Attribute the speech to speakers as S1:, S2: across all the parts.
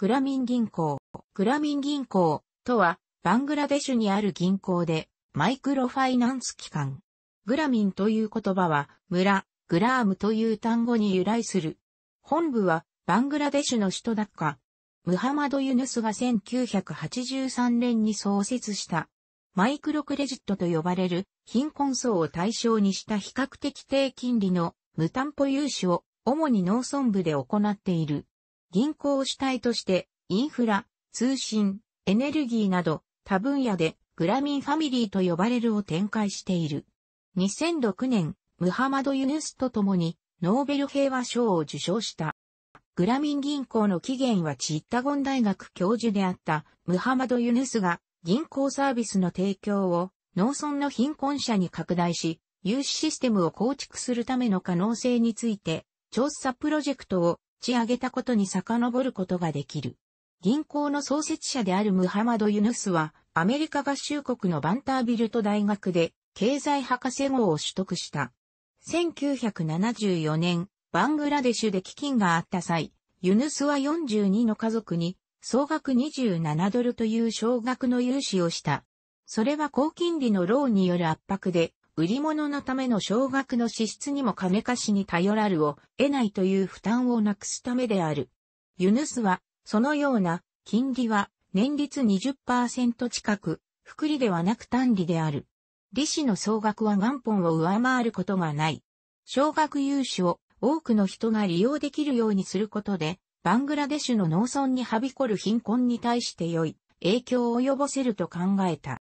S1: グラミン銀行。グラミン銀行とは、バングラデシュにある銀行で、マイクロファイナンス機関。グラミンという言葉は、村、グラームという単語に由来する。本部は、バングラデシュの首都だった。ムハマド・ユヌスが1983年に創設した、マイクロクレジットと呼ばれる貧困層を対象にした比較的低金利の無担保融資を主に農村部で行っている。銀行主体として、インフラ、通信、エネルギーなど、多分野で、グラミンファミリーと呼ばれるを展開している。2006年、ムハマド・ユヌスと共に、ノーベル平和賞を受賞した。グラミン銀行の起源はチッタゴン大学教授であった、ムハマド・ユヌスが、銀行サービスの提供を、農村の貧困者に拡大し、融資システムを構築するための可能性について、調査プロジェクトをち上げたことに遡ることができる。銀行の創設者であるムハマド・ユヌスは、アメリカ合衆国のバンタービルト大学で、経済博士号を取得した。1974年、バングラデシュで基金があった際、ユヌスは42の家族に、総額27ドルという少額の融資をした。それは高金利のローンによる圧迫で、売り物のための少額の支出にも金貸しに頼らるを得ないという負担をなくすためである。ユヌスは、そのような、金利は、年率20%近く、福利ではなく単利である。利子の総額は元本を上回ることがない。少額融資を多くの人が利用できるようにすることで、バングラデシュの農村にはびこる貧困に対して良い影響を及ぼせると考えた。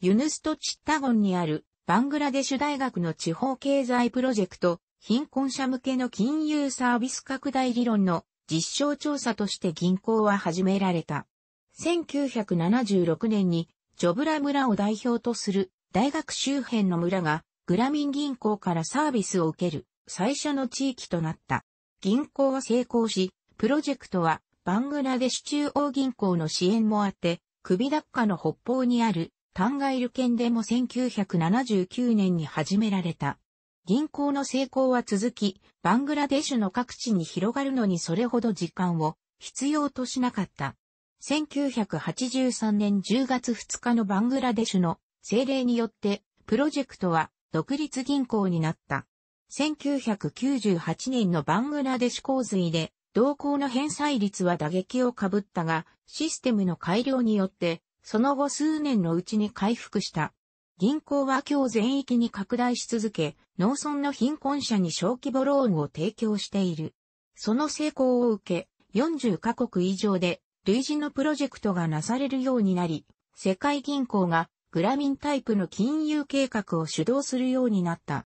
S1: ユヌスとチッタゴンにあるバングラデシュ大学の地方経済プロジェクト、貧困者向けの金融サービス拡大理論の実証調査として銀行は始められた。1976年にジョブラ村を代表とする大学周辺の村がグラミン銀行からサービスを受ける最初の地域となった。銀行は成功し、プロジェクトはバングラデシュ中央銀行の支援もあって、首高下の北方にある考える件県でも1979年に始められた。銀行の成功は続き、バングラデシュの各地に広がるのにそれほど時間を必要としなかった。1983年10月2日のバングラデシュの政令によってプロジェクトは独立銀行になった。1998年のバングラデシュ洪水で同行の返済率は打撃をかぶったがシステムの改良によってその後数年のうちに回復した。銀行は今日全域に拡大し続け、農村の貧困者に小規模ローンを提供している。その成功を受け、40カ国以上で類似のプロジェクトがなされるようになり、世界銀行がグラミンタイプの金融計画を主導するようになった。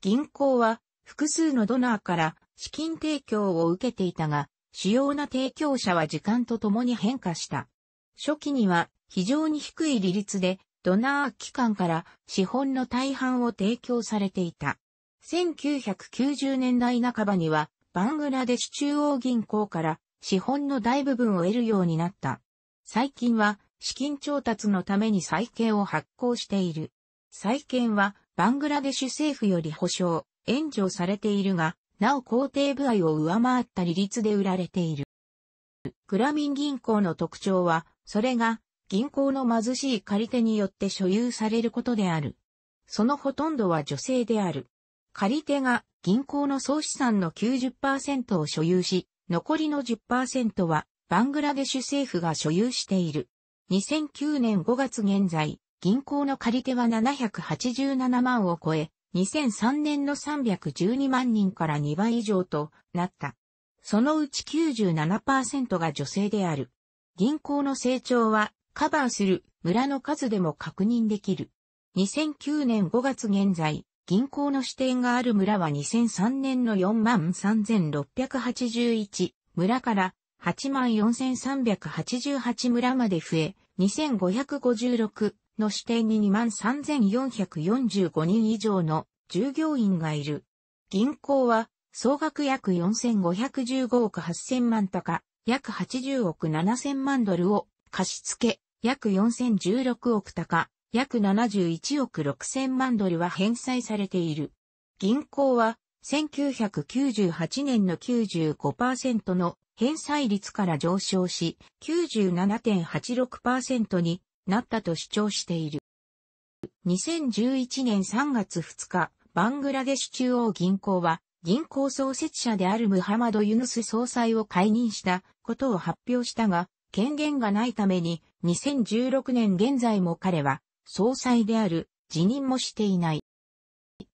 S1: 銀行は複数のドナーから資金提供を受けていたが、主要な提供者は時間とともに変化した。初期には非常に低い利率でドナー機関から資本の大半を提供されていた。1990年代半ばにはバングラデシュ中央銀行から資本の大部分を得るようになった。最近は資金調達のために債券を発行している。債券はバングラデシュ政府より保証、援助されているが、なお肯定部合を上回った利率で売られている。グラミン銀行の特徴は、それが銀行の貧しい借り手によって所有されることである。そのほとんどは女性である。借り手が銀行の総資産の90%を所有し、残りの10%はバングラデシュ政府が所有している。2009年5月現在、銀行の借り手は787万を超え、2003年の312万人から2倍以上となった。そのうち97%が女性である。銀行の成長はカバーする村の数でも確認できる。2009年5月現在、銀行の支店がある村は2003年の43,681村から84,388村まで増え、2556の支店に23,445人以上の従業員がいる。銀行は総額約4515億8000万高、約80億7000万ドルを貸付、約4016億高、約71億6000万ドルは返済されている。銀行は、1998年の95%の返済率から上昇し、97.86%になったと主張している。2011年3月2日、バングラデシュ中央銀行は銀行創設者であるムハマド・ユヌス総裁を解任したことを発表したが、権限がないために2016年現在も彼は総裁である辞任もしていない。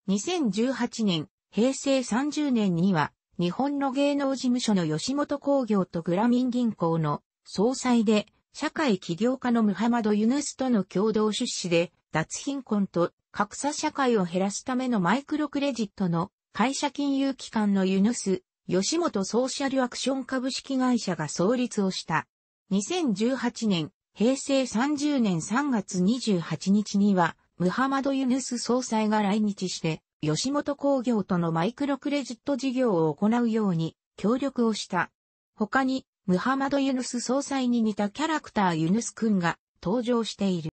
S1: 2018年、平成30年には日本の芸能事務所の吉本工業とグラミン銀行の総裁で社会起業家のムハマド・ユヌスとの共同出資で脱貧困と格差社会を減らすためのマイクロクレジットの会社金融機関のユヌス、吉本ソーシャルアクション株式会社が創立をした。2018年、平成30年3月28日には、ムハマド・ユヌス総裁が来日して、吉本工業とのマイクロクレジット事業を行うように協力をした。他に、ムハマド・ユヌス総裁に似たキャラクターユヌスくんが登場している。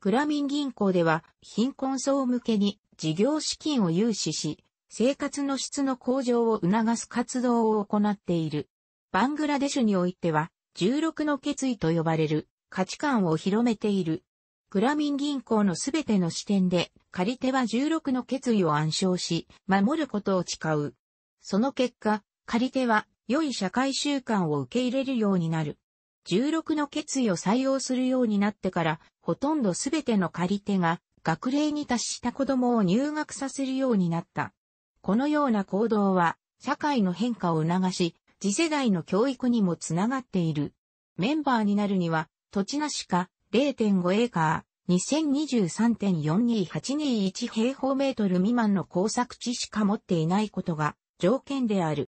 S1: グラミン銀行では貧困層向けに事業資金を融資し、生活の質の向上を促す活動を行っている。バングラデシュにおいては、16の決意と呼ばれる価値観を広めている。グラミン銀行のすべての視点で、借り手は16の決意を暗唱し、守ることを誓う。その結果、借り手は良い社会習慣を受け入れるようになる。16の決意を採用するようになってから、ほとんどすべての借り手が学齢に達した子供を入学させるようになった。このような行動は、社会の変化を促し、次世代の教育にもつながっている。メンバーになるには、土地なしか0.5エーカー、2 0 2 3 4 2 8 2 1平方メートル未満の工作地しか持っていないことが条件である。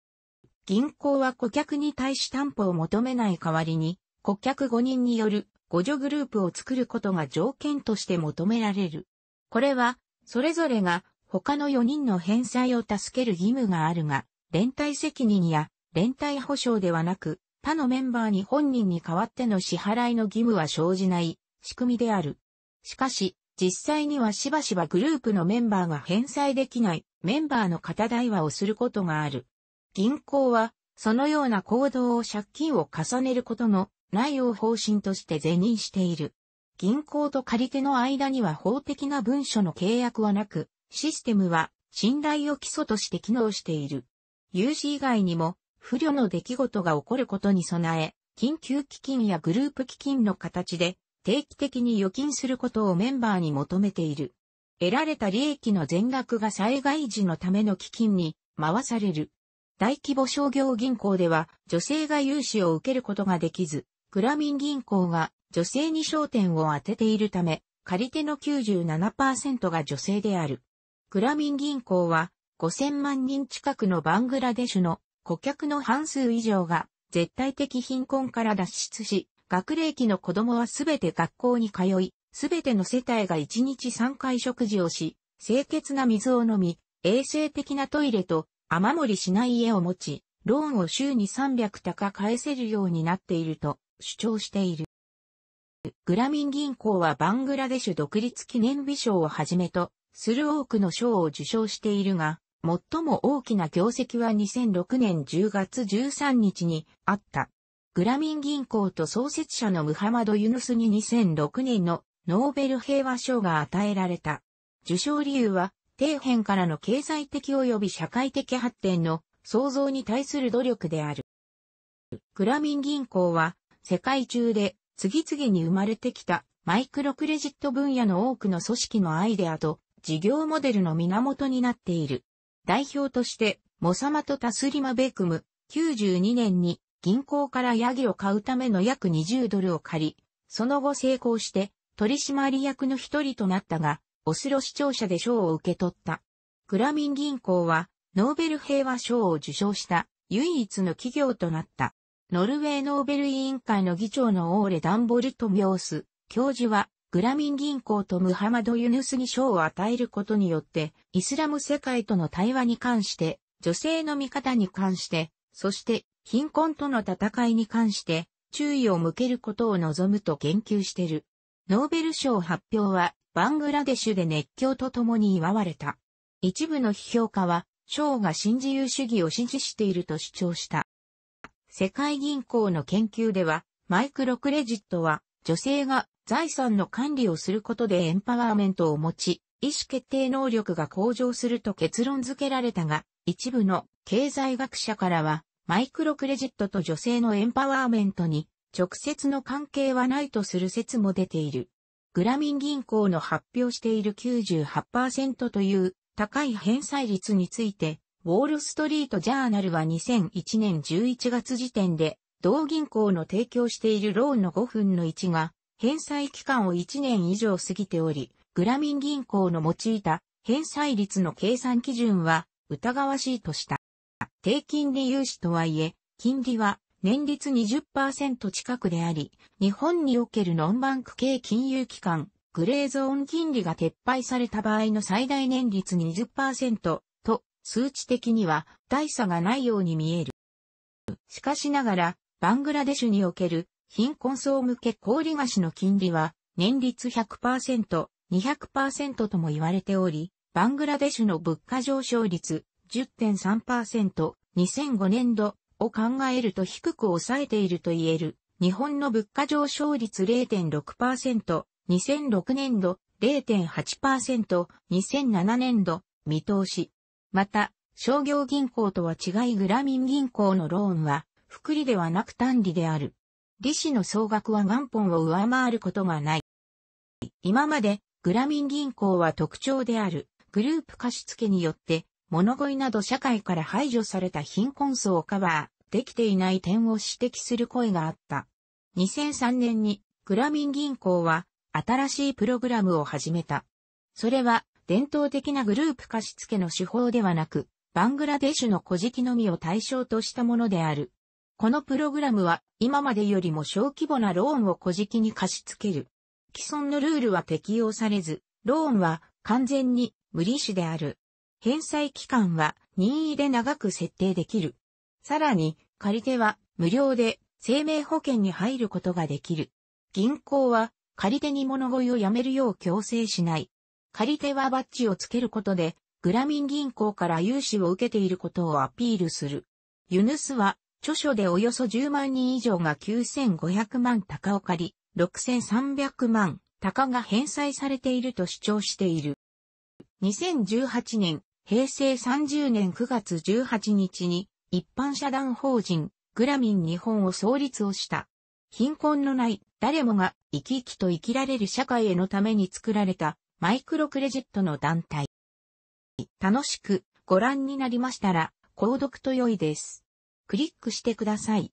S1: 銀行は顧客に対し担保を求めない代わりに、顧客5人による互助グループを作ることが条件として求められる。これは、それぞれが他の4人の返済を助ける義務があるが、連帯責任や連帯保証ではなく、他のメンバーに本人に代わっての支払いの義務は生じない仕組みである。しかし、実際にはしばしばグループのメンバーが返済できないメンバーの肩代話をすることがある。銀行は、そのような行動を借金を重ねることの内容方針として是認している。銀行と借り手の間には法的な文書の契約はなく、システムは信頼を基礎として機能している。有事以外にも不慮の出来事が起こることに備え、緊急基金やグループ基金の形で定期的に預金することをメンバーに求めている。得られた利益の全額が災害時のための基金に回される。大規模商業銀行では女性が融資を受けることができず、クラミン銀行が女性に焦点を当てているため、借り手の97%が女性である。グラミン銀行は5000万人近くのバングラデシュの顧客の半数以上が絶対的貧困から脱出し、学齢期の子供はすべて学校に通い、すべての世帯が1日3回食事をし、清潔な水を飲み、衛生的なトイレと雨漏りしない家を持ち、ローンを週に300高返せるようになっていると主張している。グラミン銀行はバングラデシュ独立記念日賞をはじめとする多くの賞を受賞しているが、最も大きな業績は2006年10月13日にあった。グラミン銀行と創設者のムハマド・ユヌスに2006年のノーベル平和賞が与えられた。受賞理由は、底辺からの経済的及び社会的発展の創造に対する努力である。グラミン銀行は、世界中で次々に生まれてきたマイクロクレジット分野の多くの組織のアイデアと事業モデルの源になっている。代表として、モサマとタスリマ・ベクム、92年に銀行からヤギを買うための約20ドルを借り、その後成功して取締役の一人となったが、オスロ市庁舎で賞を受け取った。グラミン銀行はノーベル平和賞を受賞した唯一の企業となった。ノルウェーノーベル委員会の議長のオーレ・ダンボルト・ミョース教授はグラミン銀行とムハマド・ユヌスに賞を与えることによって、イスラム世界との対話に関して、女性の見方に関して、そして貧困との戦いに関して注意を向けることを望むと言及してる。ノーベル賞発表はバングラデシュで熱狂とともに祝われた。一部の批評家は賞が新自由主義を支持していると主張した。世界銀行の研究ではマイクロクレジットは女性が財産の管理をすることでエンパワーメントを持ち、意思決定能力が向上すると結論付けられたが、一部の経済学者からは、マイクロクレジットと女性のエンパワーメントに直接の関係はないとする説も出ている。グラミン銀行の発表している98%という高い返済率について、ウォールストリートジャーナルは2001年11月時点で、同銀行の提供しているローンの5分の1が返済期間を1年以上過ぎており、グラミン銀行の用いた返済率の計算基準は疑わしいとした。低金利融資とはいえ、金利は年率20%近くであり、日本におけるノンバンク系金融機関、グレーゾーン金利が撤廃された場合の最大年率20%と数値的には大差がないように見える。しかしながら、バングラデシュにおける貧困層向け氷菓子の金利は年率100%、200%とも言われており、バングラデシュの物価上昇率10.3%、2005年度を考えると低く抑えていると言える。日本の物価上昇率0.6%、2006年度0.8%、2007年度見通し。また、商業銀行とは違いグラミン銀行のローンは、福利ではなく単利である。利子の総額は元本を上回ることがない。今まで、グラミン銀行は特徴である、グループ貸付によって、物乞いなど社会から排除された貧困層をカバーできていない点を指摘する声があった。2003年にグラミン銀行は新しいプログラムを始めた。それは伝統的なグループ貸付の手法ではなく、バングラデシュの小敷のみを対象としたものである。このプログラムは今までよりも小規模なローンを小敷に貸し付ける。既存のルールは適用されず、ローンは完全に無利子である。返済期間は任意で長く設定できる。さらに、借り手は無料で生命保険に入ることができる。銀行は借り手に物乞いをやめるよう強制しない。借り手はバッジをつけることで、グラミン銀行から融資を受けていることをアピールする。ユヌスは著書でおよそ10万人以上が9500万高を借り、6300万高が返済されていると主張している。2018年、平成30年9月18日に、一般社団法人、グラミン日本を創立をした。貧困のない、誰もが生き生きと生きられる社会へのために作られた、マイクロクレジットの団体。楽しくご覧になりましたら、購読と良いです。クリックしてください。